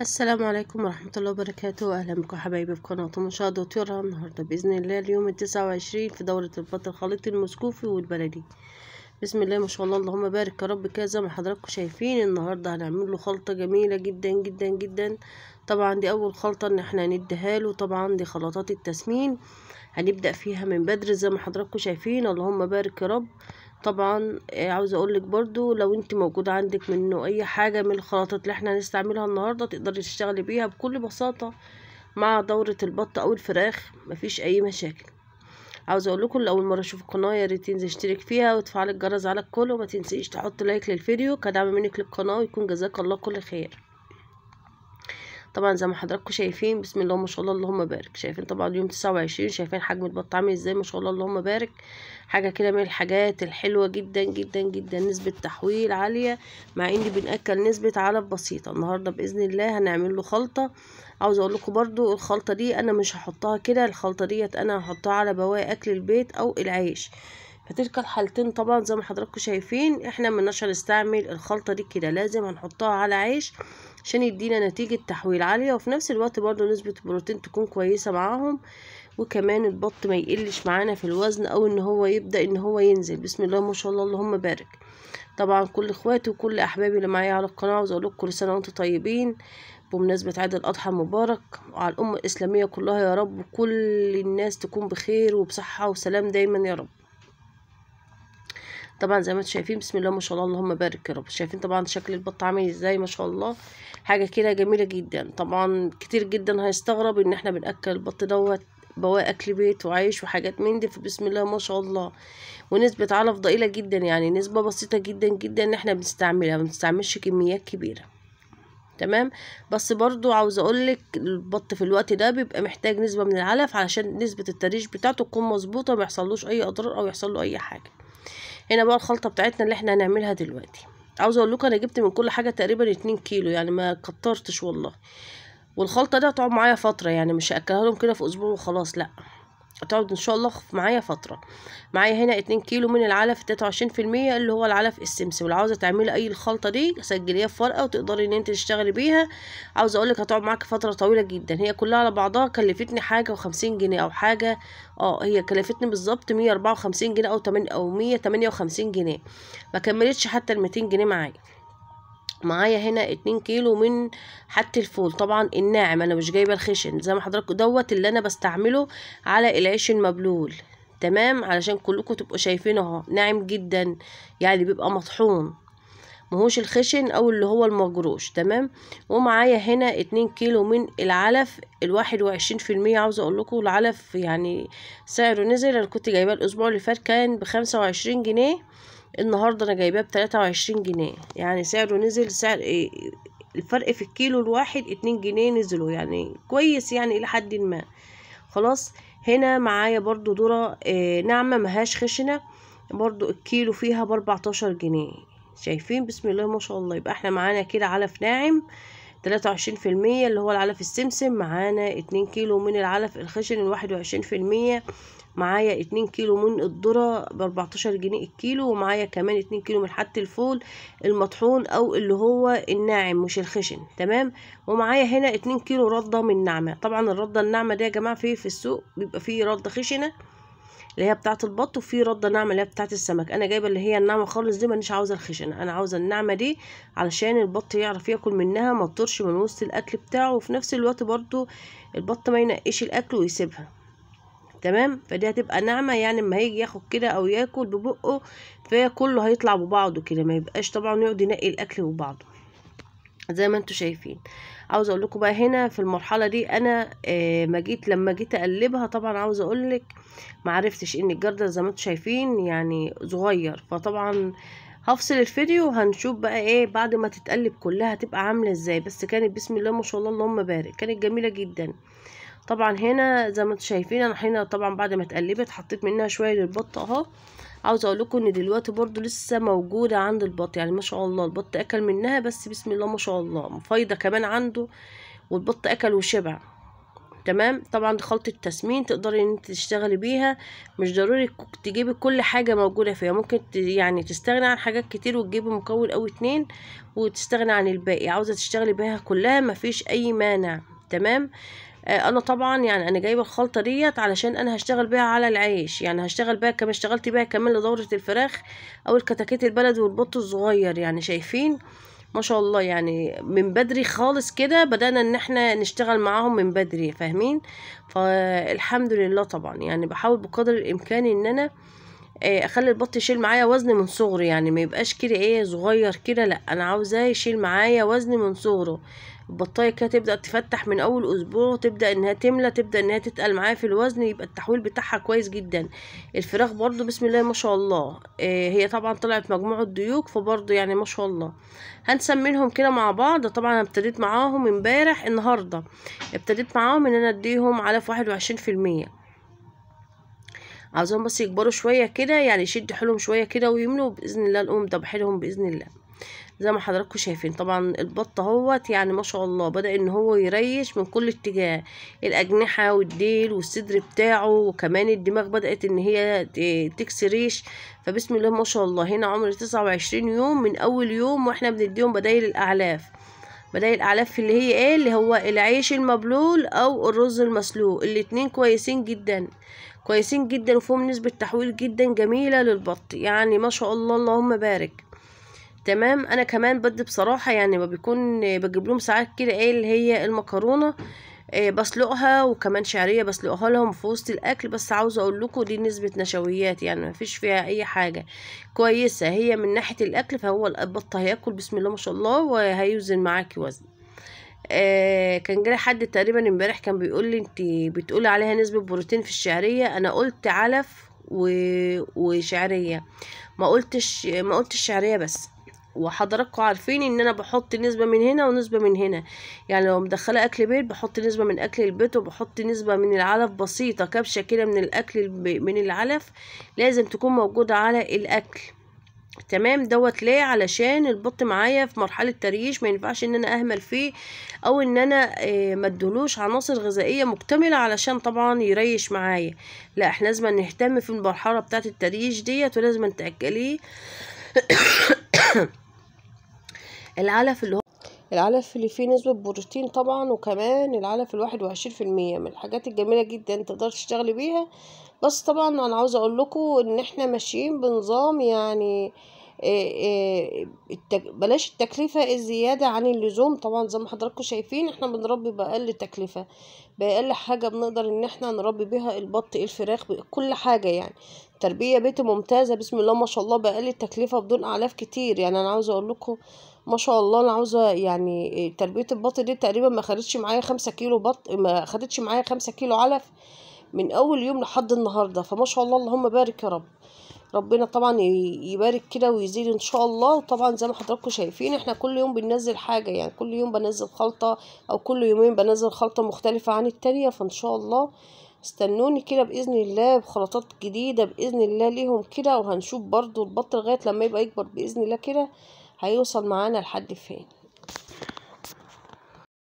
السلام عليكم ورحمة الله وبركاته أهلا بكم حبايبي في قناة مشاهدة وطيرها النهاردة بإذن الله اليوم التسعة وعشرين في دورة البط الخليط المسكوفي والبلدي بسم الله ما شاء الله اللهم بارك يا رب كده زي ما حضراتكم شايفين النهاردة هنعمل له خلطة جميلة جدا جدا جدا طبعا دي أول خلطة إن احنا هنديها له طبعا دي خلطات التسمين هنبدأ فيها من بدر زي ما حضراتكم شايفين اللهم بارك يا رب طبعا آه، عاوزه اقولك برضو لو انت موجود عندك منه اي حاجة من الخلاطات اللي احنا هنستعملها النهاردة تقدري تشتغلي بيها بكل بساطة مع دورة البط او الفراخ مفيش اي مشاكل عاوزه اقول لكم اول مره اشوف القناه يا ريت تنزل اشترك فيها وتفعل الجرس على الكل وما تنسيش تحط لايك للفيديو كدعم منك للقناه ويكون جزاك الله كل خير طبعا زي ما حضراتكم شايفين بسم الله ما شاء الله اللهم بارك شايفين طبعا يوم تسعة وعشرين شايفين حجم البط عامل ازاي ما شاء الله اللهم بارك حاجة كده من الحاجات الحلوة جدا جدا جدا نسبة تحويل عالية مع ان بنأكل نسبة علف بسيطة النهاردة بإذن الله هنعمل له خلطة عاوز اقول لكم برضو الخلطة دي انا مش هحطها كده الخلطة ديت انا هحطها على بواقي اكل البيت او العيش فتلك الحالتين طبعا زي ما حضراتكم شايفين احنا مناش هنستعمل الخلطة دي كده لازم هنحطها على عيش عشان يدينا نتيجة تحويل عالية وفي نفس الوقت برضو نسبة البروتين تكون كويسة معاهم وكمان البط ما يقلش معانا في الوزن او ان هو يبدأ ان هو ينزل بسم الله ما شاء الله اللهم بارك طبعا كل اخواتي وكل احبابي اللي معايا على القناة عاوز اقول كل سنة وانتم طيبين بمناسبة عيد الأضحى المبارك وعلى الأمة الإسلامية كلها يا رب وكل الناس تكون بخير وبصحة وسلام دايما يا رب طبعا زي ما انتم شايفين بسم الله ما شاء الله اللهم بارك يا رب شايفين طبعا شكل البط عامل ازاي ما شاء الله حاجه كده جميله جدا طبعا كتير جدا هيستغرب ان احنا بناكل البط دوت بواقي اكل بيت وعيش وحاجات من دي فبسم الله ما شاء الله ونسبه علف ضئيله جدا يعني نسبه بسيطه جدا جدا ان احنا بنستعملها ما بنستعملش كميات كبيره تمام بس برضو عاوزه اقولك البط في الوقت ده بيبقى محتاج نسبه من العلف علشان نسبه التريش بتاعته تكون مظبوطه ما يحصلوش اي اضرار او يحصل له اي حاجه هنا بقى الخلطه بتاعتنا اللي احنا هنعملها دلوقتي عاوزه اقول لكم انا جبت من كل حاجه تقريبا 2 كيلو يعني ما كترتش والله والخلطه دي هتقعد معايا فتره يعني مش هاكلها لهم كده في اسبوع وخلاص لا هتقعد ان شاء الله معايا فتره معايا هنا اتنين كيلو من العلف تلاتة وعشرين في المية اللي هو العلف السمسم لو عاوزه تعملي اي الخلطه دي سجليها في ورقه وتقدري ان انت تشتغلي بيها عاوزه اقولك هتقعد معاكي فتره طويله جدا هي كلها على بعضها كلفتني حاجه وخمسين جنيه او حاجه اه هي كلفتني بالظبط مية اربعة وخمسين جنيه او تمن او مية تمانية وخمسين جنيه ما كملتش حتى الميتين جنيه معايا معايا هنا اتنين كيلو من حتى الفول طبعا الناعم انا مش جايبه الخشن زي ما حضراتكم دوت اللي انا بستعمله على العيش المبلول تمام علشان كلكم تبقوا شايفينه اهو ناعم جدا يعني بيبقى مطحون مهوش الخشن او اللي هو المجروش تمام ومعايا هنا اتنين كيلو من العلف الواحد وعشرين في المية عاوزة اقول لكم العلف يعني سعره نزل انا كنت جايباه الاسبوع اللي فات كان بخمسة وعشرين جنيه النهاردة انا جايباه بتلاتة وعشرين جنيه يعني سعره نزل سعر إيه، الفرق في الكيلو الواحد اتنين جنيه نزلوا يعني كويس يعني الى حد ما خلاص هنا معايا برضو دورة آه، ناعمة مهاش خشنة برضو الكيلو فيها باربعتاشر جنيه شايفين بسم الله ما شاء الله يبقى احنا معانا كده علف ناعم تلاتة وعشرين في المية اللي هو العلف السمسم معانا اتنين كيلو من العلف الخشن الواحد وعشرين في المية معايا اتنين كيلو من الذرة باربعتاشر جنيه الكيلو ومعايا كمان اتنين كيلو من حتى الفول المطحون او اللي هو الناعم مش الخشن تمام ومعايا هنا اتنين كيلو ردة من ناعمة طبعا الردة الناعمة دي يا جماعة في إيه؟ في السوق بيبقى فيه ردة خشنة اللي هي بتاعه البط وفي رده ناعمه اللي هي بتاعه السمك انا جايبه اللي هي الناعمه خالص دي مانيش عاوزه الخشن انا عاوزه الناعمه دي علشان البط يعرف ياكل منها ما تطرش من وسط الاكل بتاعه وفي نفس الوقت برضو البط ما ينقش الاكل ويسيبها تمام فدي هتبقى ناعمه يعني اما هيجي ياخد كده او ياكل ببقه فكله هيطلع ببعضه كده ما يبقاش طبعا يقعد ينقي الاكل ببعضه زي ما انتوا شايفين عاوزه اقول لكم بقى هنا في المرحله دي انا آه ما جيت لما جيت اقلبها طبعا عاوزه اقول لك ما عرفتش ان الجردل زي ما انتوا شايفين يعني صغير فطبعا هفصل الفيديو وهنشوف بقى ايه بعد ما تتقلب كلها هتبقى عامله ازاي بس كانت بسم الله ما شاء الله اللهم بارك كانت جميله جدا طبعا هنا زي ما انتوا شايفين انا هنا طبعا بعد ما اتقلبت حطيت منها شويه للبط اهو عاوزه اقول لكم ان دلوقتي برضو لسه موجوده عند البط يعني ما شاء الله البط اكل منها بس بسم الله ما شاء الله فايضه كمان عنده والبط اكل وشبع تمام طبعا دي خلطه تسمين تقدري ان انت تشتغلي بيها مش ضروري تجيبي كل حاجه موجوده فيها ممكن يعني تستغني عن حاجات كتير وتجيبي مكون او اتنين وتستغني عن الباقي عاوزه تشتغلي بيها كلها مفيش اي مانع تمام آه، انا طبعا يعني انا جايبه الخلطه ديت علشان انا هشتغل بيها على العيش يعني هشتغل بيها كما اشتغلت بيها كمان لدوره الفراخ او الكتاكيت البلد والبط الصغير يعني شايفين ما شاء الله يعني من بدري خالص كده بدأنا ان احنا نشتغل معاهم من بدري فاهمين فالحمد لله طبعا يعني بحاول بقدر الامكان ان انا آه، اخلي البط يشيل معايا وزن من صغره يعني ما يبقاش كده ايه صغير كده لا انا عاوزاه يشيل معايا وزن من صغره البطايه كده تبدا تفتح من اول اسبوع تبدا انها تملى تبدا انها تتقل معايا في الوزن يبقى التحويل بتاعها كويس جدا الفراخ برضو بسم الله ما شاء الله آه، هي طبعا طلعت مجموعه ضيوف فبرضو يعني ما شاء الله هنسمنهم كده مع بعض طبعا انا ابتديت معاهم امبارح النهارده ابتديت معاهم ان انا اديهم على واحد وعشرين في المية عاوزاهم بس يكبروا شويه كده يعني يشد حلوهم شويه كده ويملوا باذن الله الام دبحلهم باذن الله زي ما حضراتكم شايفين طبعا البط اهوت يعني ما شاء الله بدا ان هو يريش من كل اتجاه الاجنحه والديل والصدر بتاعه وكمان الدماغ بدات ان هي تكسريش ريش فبسم الله ما شاء الله هنا عمر 29 يوم من اول يوم واحنا بنديهم بدايل الاعلاف بدايل الاعلاف اللي هي ايه اللي هو العيش المبلول او الرز المسلوق الاتنين كويسين جدا كويسين جدا وفيهم نسبه تحويل جدا جميله للبط يعني ما شاء الله اللهم بارك تمام انا كمان بدي بصراحة يعني ما بيكون بجيب لهم ساعات كده ايه اللي هي المكرونة إيه بسلقها وكمان شعريه بسلقها لهم في وسط الاكل بس عاوزه اقول لكم دي نسبه نشويات يعني ما فيش فيها اي حاجه كويسه هي من ناحيه الاكل فهو البط هياكل بسم الله ما شاء الله وهيوزن معاكي وزن آه كان جالي حد تقريبا امبارح كان بيقول لي انت بتقولي عليها نسبه بروتين في الشعريه انا قلت علف و... وشعريه ما قلتش ما قلتش شعريه بس وحضراتكم عارفين ان انا بحط نسبه من هنا ونسبه من هنا يعني لو مدخله اكل بيت بحط نسبه من اكل البيت وبحط نسبه من العلف بسيطه كبشه كده من الاكل من العلف لازم تكون موجوده على الاكل تمام دوت ليه علشان البط معايا في مرحله تريش ما ينفعش ان انا اهمل فيه او ان انا آه، ما ادهلوش عناصر غذائيه مكتمله علشان طبعا يريش معايا لا احنا لازم نهتم في المرحله بتاعه التريش ديت ولازم تاكليه العلف اللي هو العلف اللي فيه نسبة بروتين طبعا وكمان العلف الواحد وعشرين في المية من الحاجات الجميلة جدا تقدر تشتغلي بيها بس طبعا انا عاوزة اقول لكم ان احنا ماشيين بنظام يعني آه، آه، بلاش التكلفة الزيادة عن اللزوم طبعا زي ما حضراتكم شايفين احنا بنربي بأقل تكلفة بأقل حاجة بنقدر ان احنا نربي بيها البط الفراخ كل حاجة يعني تربية بيت ممتازة بسم الله ما شاء الله بأقل التكلفة بدون أعلاف كتير يعني أنا عاوزة أقول لكم ما شاء الله أنا عاوزة يعني تربية البط دي تقريبا ما خدتش معايا خمسة كيلو بط ما خدتش معايا خمسة كيلو علف من أول يوم لحد النهاردة فما شاء الله اللهم بارك يا رب ربنا طبعا يبارك كده ويزيد ان شاء الله وطبعا زي ما حضراتكم شايفين احنا كل يوم بننزل حاجه يعني كل يوم بنزل خلطه او كل يومين بنزل خلطه مختلفه عن التانيه فان شاء الله استنوني كده باذن الله بخلطات جديده باذن الله ليهم كده وهنشوف برضو البط لغايه لما يبقى يكبر باذن الله كده هيوصل معانا لحد فين